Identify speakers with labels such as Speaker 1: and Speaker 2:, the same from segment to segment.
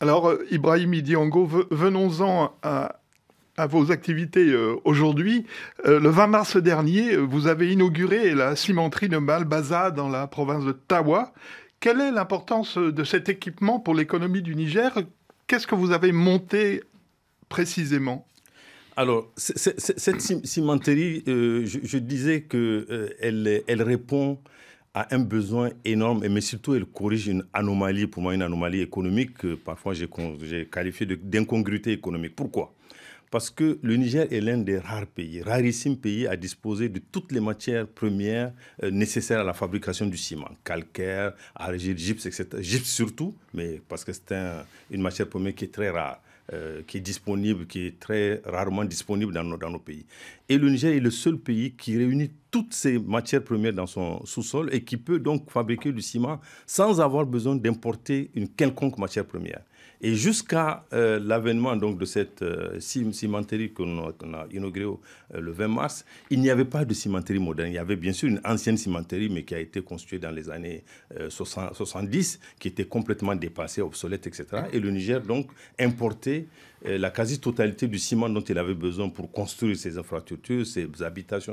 Speaker 1: Alors, euh, Ibrahim Idiongo, venons-en à, vos activités euh, aujourd'hui. Euh, le 20 mars dernier, vous avez inauguré la cimenterie de Malbaza dans la province de Tawa. Quelle est l'importance de cet équipement pour l'économie du Niger Qu'est-ce que vous avez
Speaker 2: monté précisément alors, cette cimenterie, je, disais qu'elle elle répond a un besoin énorme, mais surtout elle corrige une anomalie, pour moi une anomalie économique que euh, parfois j'ai qualifié d'incongruité économique. Pourquoi Parce que le Niger est l'un des rares pays, rarissime pays à disposer de toutes les matières premières euh, nécessaires à la fabrication du ciment, calcaire, argile, gypse, etc. Gypse surtout, mais parce que c'est une matière première qui est très rare. Euh, qui est disponible, qui est très rarement disponible dans nos, dans nos pays. Et le Niger est le seul pays qui réunit toutes ces matières premières dans son sous-sol et qui peut donc fabriquer du ciment sans avoir besoin d'importer une quelconque matière première. Et jusqu'à euh, l'avènement donc de cette euh, cimenterie qu'on a, inaugurée euh, le 20 mars, il n'y avait pas de cimenterie moderne. Il y avait bien sûr une ancienne cimenterie, mais qui a été construite dans les années 70, qui était complètement dépassée, obsolète, etc. Et le Niger donc importait euh, la quasi-totalité du ciment dont il avait besoin pour construire ses infrastructures, ses habitations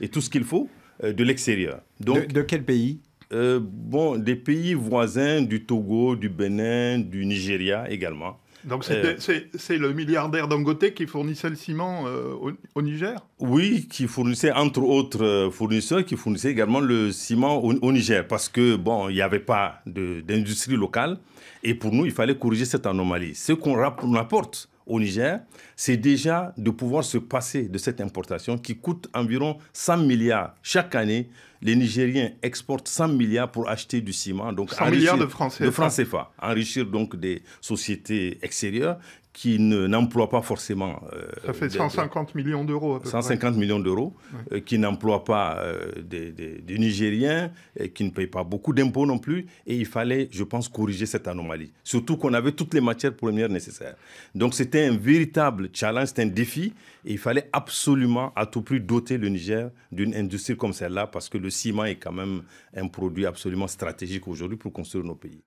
Speaker 2: et tout ce qu'il faut euh, de l'extérieur. de, quel pays euh, bon, des pays voisins du Togo, du Bénin, du Nigeria également. Donc
Speaker 1: c'est le milliardaire Dangote qui fournissait le ciment au, Niger
Speaker 2: Oui, qui fournissait entre autres fournisseurs, qui fournissait également le ciment au, Niger parce que bon, il n'y avait pas d'industrie locale et pour nous il fallait corriger cette anomalie. Ce qu'on rapporte au Niger, c'est déjà de pouvoir se passer de cette importation qui coûte environ 100 milliards chaque année. Les Nigériens exportent 100 milliards pour acheter du ciment. Donc 100 milliards de De francs enrichir donc des sociétés extérieures qui n'emploie pas forcément... Euh, ça fait 150
Speaker 1: millions d'euros. 150 près.
Speaker 2: millions d'euros, euh, qui n'emploie pas euh, des, des, Nigériens, qui ne paye pas beaucoup d'impôts non plus. Et il fallait, je pense, corriger cette anomalie. Surtout qu'on avait toutes les matières premières nécessaires. Donc c'était un véritable challenge, c'était un défi. Et il fallait absolument, à tout prix, doter le Niger d'une industrie comme celle-là, parce que le ciment est quand même un produit absolument stratégique aujourd'hui pour construire nos pays.